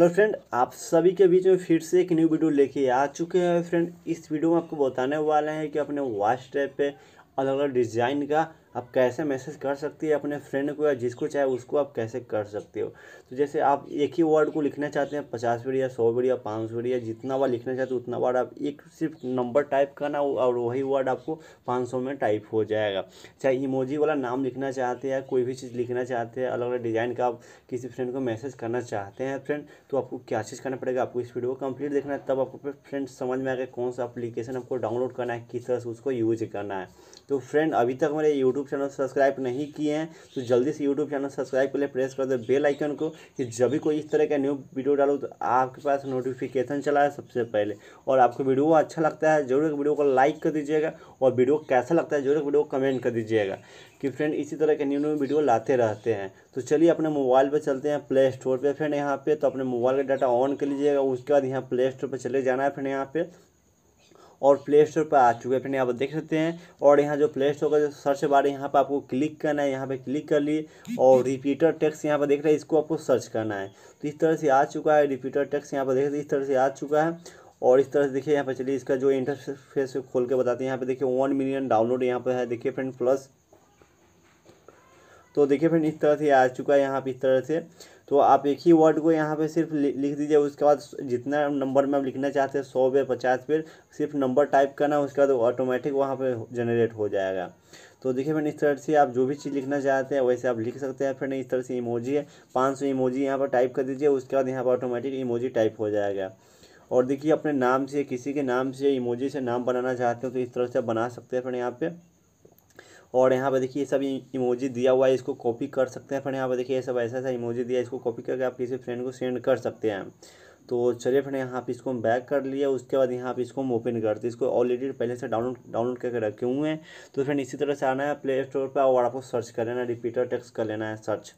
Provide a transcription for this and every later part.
hello friend आप सभी के बीच में फिर से एक न्यू वीडियो लेके आ चुके हैं फ्रेंड इस वीडियो में आपको बताने वाले हैं कि अपने व्हाट्सएप पे अलग अलग डिज़ाइन का आप कैसे मैसेज कर सकती है अपने फ्रेंड को या जिसको चाहे उसको आप कैसे कर सकते हो तो जैसे आप एक ही वर्ड को लिखना चाहते हैं पचास वर्ड या सौ वर्ड या पाँच वर्ड या जितना बार लिखना चाहते हो उतना बार आप एक सिर्फ नंबर टाइप करना और वही वर्ड आपको पाँच सौ में टाइप हो जाएगा चाहे इमोजी वाला नाम लिखना चाहते हैं कोई भी चीज़ लिखना चाहते हैं अलग अलग डिज़ाइन का आप किसी फ्रेंड को मैसेज करना चाहते हैं फ्रेंड तो आपको क्या चीज़ करना पड़ेगा आपको इस वीडियो को कंप्लीट देखना है तब आपको फ्रेंड समझ में आएगा कौन सा अप्लीकेशन आपको डाउनलोड करना है किस तरह से उसको यूज करना है तो फ्रेंड अभी तक मेरे यूट्यूब चैनल सब्सक्राइब नहीं किए हैं तो जल्दी से यूट्यूब चैनल सब्सक्राइब कर ले प्रेस कर दो बेल आइकन को कि जब भी कोई इस तरह का न्यू वीडियो डालो तो आपके पास नोटिफिकेशन चला है सबसे पहले और आपको वीडियो अच्छा लगता है जरूर वीडियो को लाइक कर दीजिएगा और वीडियो कैसा लगता है जरूर वीडियो को कमेंट कर दीजिएगा कि फ्रेंड इसी तरह के न्यू न्यू वीडियो लाते रहते हैं तो चलिए अपने मोबाइल पर चलते हैं प्ले स्टोर पर फ्रेंड यहाँ पर तो अपने मोबाइल का डाटा ऑन कर लीजिएगा उसके बाद यहाँ प्ले स्टोर पर चले जाना है फ्रेंड यहाँ पर और प्ले स्टोर पर आ चुके हैं फ्रेंड यहाँ पर देख सकते हैं और यहाँ जो प्ले स्टोर का जो सर्च बार है यहाँ पर आपको क्लिक करना है यहाँ पर क्लिक कर लिए और रिपीटर टेक्स यहाँ पर देख रहे हैं इसको आपको सर्च करना है तो इस तरह से आ चुका है रिपीटर टेक्स यहाँ पर देख रहे इस तरह से आ चुका है और इस तरह से देखिए यहाँ पर चलिए इसका जो इंटरफेस खोल के बताते हैं यहाँ पर देखिए वन मिलियन डाउनलोड यहाँ पर है देखिए फ्रेंड प्लस तो देखिए फ्रेंड इस तरह से आ चुका है यहाँ पर इस तरह से तो आप एक ही वर्ड को यहाँ पे सिर्फ लिख दीजिए उसके बाद जितना नंबर में आप लिखना चाहते हैं सौ पे पचास पे सिर्फ नंबर टाइप करना उसके बाद ऑटोमेटिक वहाँ पे जनरेट हो जाएगा तो देखिए मैंने इस तरह से आप जो भी चीज़ लिखना चाहते हैं वैसे आप लिख सकते हैं फिर इस तरह से इमोजी है पाँच सौ इमोजी यहाँ पर टाइप कर दीजिए उसके बाद यहाँ पर ऑटोमेटिक इमोजी टाइप हो जाएगा और देखिए अपने नाम से किसी के नाम से इमोजी से नाम बनाना चाहते हो तो इस तरह से बना सकते हैं फिर यहाँ पर और यहाँ पर देखिए सब इमोजी दिया हुआ है इसको कॉपी कर सकते हैं फिर यहाँ पर देखिए ये सब ऐसा ऐसा इमोजी दिया इसको कॉपी करके आप किसी फ्रेंड को सेंड कर सकते हैं तो चलिए फिर यहाँ पे इसको हम बैक कर लिया उसके बाद यहाँ पे इसको हम ओपन करते हैं इसको ऑलरेडी पहले से डाउनलोड डाउनलोड करके रखे हुए हैं तो फ्रेंड इसी तरह से आना है प्ले स्टोर पर और आपको सर्च कर लेना है रिपीटर टेक्स्ट कर लेना है सर्च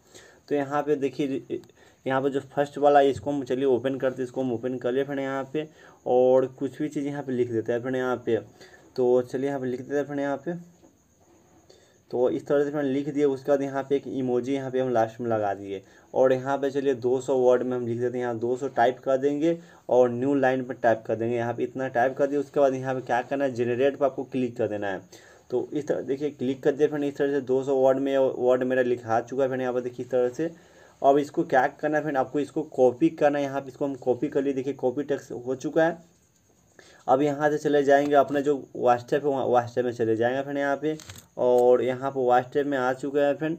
तो यहाँ पे देखिए यहाँ पे जो फर्स्ट वाला है इसको हम चलिए ओपन करते हैं इसको हम ओपन कर लिए फिर यहाँ पर और कुछ भी चीज़ यहाँ पर लिख देते हैं फिर यहाँ पे तो चलिए यहाँ पर लिख देते हैं फिर यहाँ पर तो इस तरह से मैंने लिख दिए उसके बाद यहाँ पे एक इमोजी यहाँ पे हम लास्ट में लगा दिए और यहाँ पे चलिए 200 वर्ड में हम लिख देते हैं यहाँ 200 टाइप कर देंगे और न्यू लाइन पर टाइप कर देंगे यहाँ पे इतना टाइप कर दिए उसके बाद यहाँ पे क्या करना है जनरेट पर आपको क्लिक कर देना है तो इस तरह देखिए क्लिक कर दिया फिर इस तरह से दो वर्ड में वर्ड मेरा लिखा चुका है फिर यहाँ पर देखिए इस तरह से अब इसको क्या करना है फिर आपको इसको कॉपी करना है यहाँ पर इसको हम कॉपी कर लिए देखिए कॉपी टेक्स हो चुका है अब यहाँ से चले जाएंगे अपने जो व्हाट्सएप है वहाँ व्हाट्सएप में चले जाएंगे फ्रेंड यहाँ पे और यहाँ पर व्हाट्सएप में आ चुके हैं फ्रेंड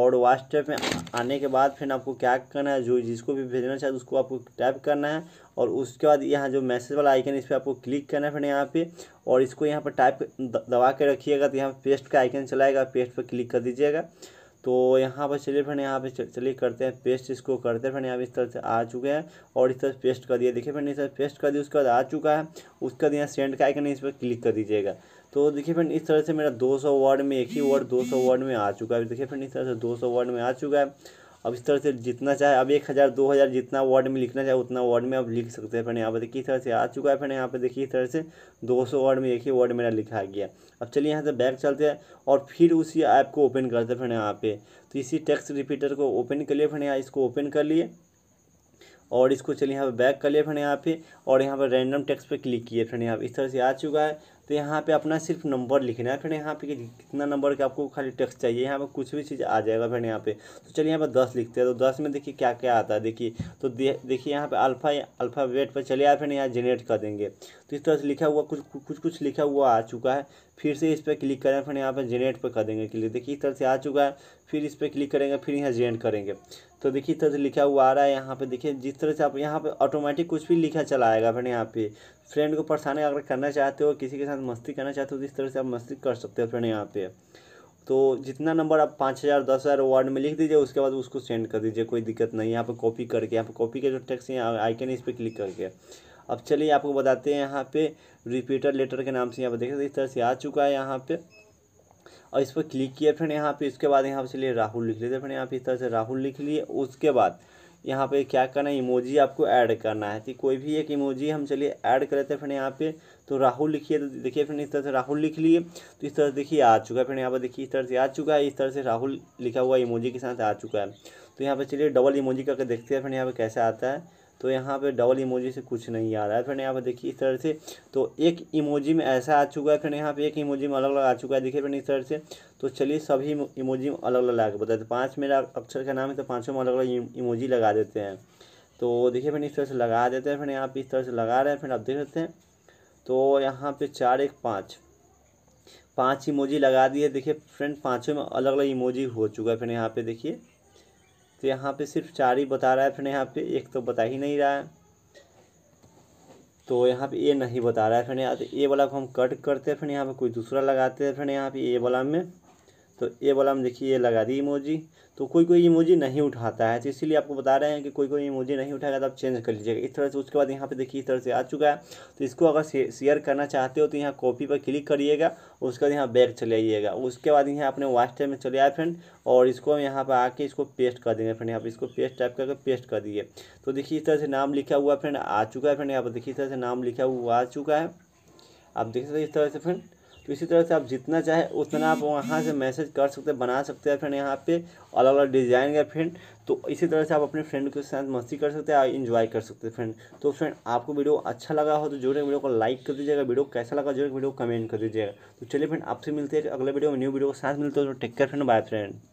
और व्हाट्सएप में आने के बाद फिर आपको क्या करना है जो जिसको भी भेजना चाहते उसको आपको टैप करना है और उसके बाद यहाँ जो मैसेज वाला आइकन इस पर आपको क्लिक करना है फिर यहाँ पे और इसको यहाँ पर टाइप दबा के रखिएगा तो यहाँ पेस्ट का आइकन चलाएगा पेस्ट पर क्लिक कर दीजिएगा तो यहाँ पर चलिए फ्रेंड यहाँ पे चलिए करते हैं पेस्ट इसको करते हैं फ्रेंड यहाँ पे इस तरह से आ चुके हैं और इस तरह पेस्ट कर दिया देखिए फ्रेंड इस तरह पेस्ट कर दिया उसके बाद आ चुका है उसके बाद यहाँ सेंड का आइकन इस पर क्लिक कर दीजिएगा तो देखिए फ्रेंड इस तरह से मेरा 200 वर्ड में एक ही वर्ड 200 वर्ड में आ चुका है देखिए फ्रेंड इस तरह से 200 वर्ड में आ चुका है अब इस तरह से जितना चाहे अब एक हज़ार दो हज़ार जितना वर्ड में लिखना चाहे उतना वर्ड में आप लिख सकते हैं फिर यहाँ पर देखिए इस तरह से आ चुका है फिर यहाँ पर देखिए इस तरह से दो सौ वर्ड में एक ही वर्ड मेरा लिखा गया अब चलिए यहाँ से बैक चलते हैं और फिर उसी ऐप को ओपन करते हैं फिर यहाँ पे तो इसी टेक्स्ट रिपीटर को ओपन कर लिए फिर यहाँ इसको ओपन कर लिए और इसको चलिए यहाँ पे बैक कर लिए फिर यहाँ पे और यहाँ पर रैंडम टेक्स्ट पे क्लिक किए फिर यहाँ पर इस तरह से आ चुका है तो यहाँ पे अपना सिर्फ नंबर लिखना है फिर यहाँ पे कितना नंबर का आपको खाली टेक्स्ट चाहिए यहाँ पे कुछ भी चीज़ आ जाएगा फिर यहाँ पे तो चलिए यहाँ पे दस लिखते हैं तो दस में देखिए क्या क्या आता है देखिए तो देखिए यहाँ पे अल्फ़ा वेट पर चलिए आप फिर यहाँ जनरेट कर देंगे तो इस तरह से लिखा हुआ कुछ कुछ कुछ लिखा हुआ आ चुका है फिर से इस पर क्लिक करें फिर यहाँ पर जेनेट पर कर देंगे क्लिक देखिए इस तरह से आ चुका है फिर इस पर क्लिक करेंगे फिर यहाँ जेनेट करेंगे तो देखिए इस तरह से लिखा हुआ आ रहा है यहाँ पे देखिए जिस तरह से आप यहाँ पे ऑटोमेटिक कुछ भी लिखा चला आएगा फिर यहाँ पे फ्रेंड को परेशान अगर करना चाहते हो किसी के साथ मस्ती करना चाहते हो तो इस तरह से आप मस्ती कर सकते हो फिर यहाँ पे तो जितना नंबर आप पाँच हज़ार दस हज़ार वर्ड में लिख दीजिए उसके बाद उसको सेंड कर दीजिए कोई दिक्कत नहीं यहाँ पर कॉपी करके यहाँ पर कॉपी के जो टेक्स्ट है आइकन इस पर क्लिक करके अब चलिए आपको बताते हैं यहाँ पे रिपीटर लेटर के नाम से यहाँ पर देख सकते इस तरह से आ चुका है यहाँ पे और इस पर क्लिक किया फिर यहाँ पे इसके बाद यहाँ पे चलिए राहुल लिख लेते फिर यहाँ पे इस तरह से राहुल लिख लिए उसके बाद यहाँ पे क्या करना है इमोजी आपको ऐड करना है कि कोई भी एक इमोजी हम चलिए ऐड कर लेते हैं यहाँ पे तो राहुल लिखिए तो देखिए फिर इस तरह से राहुल लिख लिए तो इस तरह से देखिए आ चुका है फिर यहाँ पर देखिए इस तरह से आ चुका है इस तरह से राहुल लिखा हुआ इमोजी के साथ आ चुका है तो यहाँ पर चलिए डबल इमोजी करके देखते हैं फिर यहाँ पर कैसे आता है तो यहाँ पे डबल इमोजी से कुछ नहीं आ रहा है फिर यहाँ पे देखिए इस तरह से तो एक इमोजी में ऐसा आ चुका है फिर यहाँ पे एक इमोजी में अलग अलग आ चुका है देखिए फिर इस तरह से तो चलिए सभी इमोजी में अलग अलग लगा के बताते पाँच मेरा अक्षर का नाम है तो पाँचों में अलग अलग इमोजी लगा देते हैं तो देखिए फिर इस तरह से लगा देते हैं फिर यहाँ पर इस तरह से लगा रहे हैं फ्रेंड आप देख सकते हैं तो यहाँ पे चार एक पाँच पाँच इमोजी लगा दिए देखिए फ्रेंड पाँचों में अलग अलग इमोजी हो चुका है फिर यहाँ पे देखिए तो यहाँ पे सिर्फ चार ही बता रहा है फिर यहाँ पे एक तो बता ही नहीं रहा है तो यहाँ पे ए नहीं बता रहा है फिर यहाँ तो ए वाला को हम कट करते हैं फिर यहाँ पे कोई दूसरा लगाते हैं फिर यहाँ पे ए वाला में तो ये वाला हम देखिए लगा दी इमोजी तो कोई कोई इमोजी नहीं उठाता है तो इसीलिए आपको बता रहे हैं कि कोई कोई इमोजी नहीं उठाएगा तो आप चेंज कर लीजिएगा इस तरह से उसके बाद यहाँ पे देखिए इस तरह से आ चुका है तो इसको अगर शेयर करना चाहते हो तो यहाँ कॉपी पर क्लिक करिएगा उसके बाद यहाँ बैग चले आइएगा उसके बाद यहाँ अपने व्हाट्सएप में चले आए फ्रेंड और इसको हम यहाँ पर आके इसको पेस्ट कर देंगे फ्रेंड यहाँ पर इसको पेस्ट टाइप करके पेस्ट कर दिए तो देखिए इस तरह से नाम लिखा हुआ फ्रेंड आ चुका है फ्रेंड यहाँ पर देखिए इस तरह से नाम लिखा हुआ आ चुका है आप देख सकते इस तरह से फ्रेंड तो इसी तरह से आप जितना चाहे उतना आप वहाँ से मैसेज कर सकते हैं बना सकते हैं फ्रेंड यहाँ पे अलग अलग डिज़ाइन का फ्रेंड तो इसी तरह से आप अपने फ्रेंड के साथ मस्ती कर सकते हैं इन्जॉय कर सकते हैं फ्रेंड तो फ्रेंड आपको वीडियो अच्छा लगा हो तो जरूर वीडियो को लाइक कर दीजिएगा वीडियो कैसा लगा जो वीडियो कमेंट कर दीजिएगा तो चलिए फ्रेंड आपसे मिलते हैं अगले वीडियो में न्यू वीडियो के साथ मिलते हो तो take care friend bye friend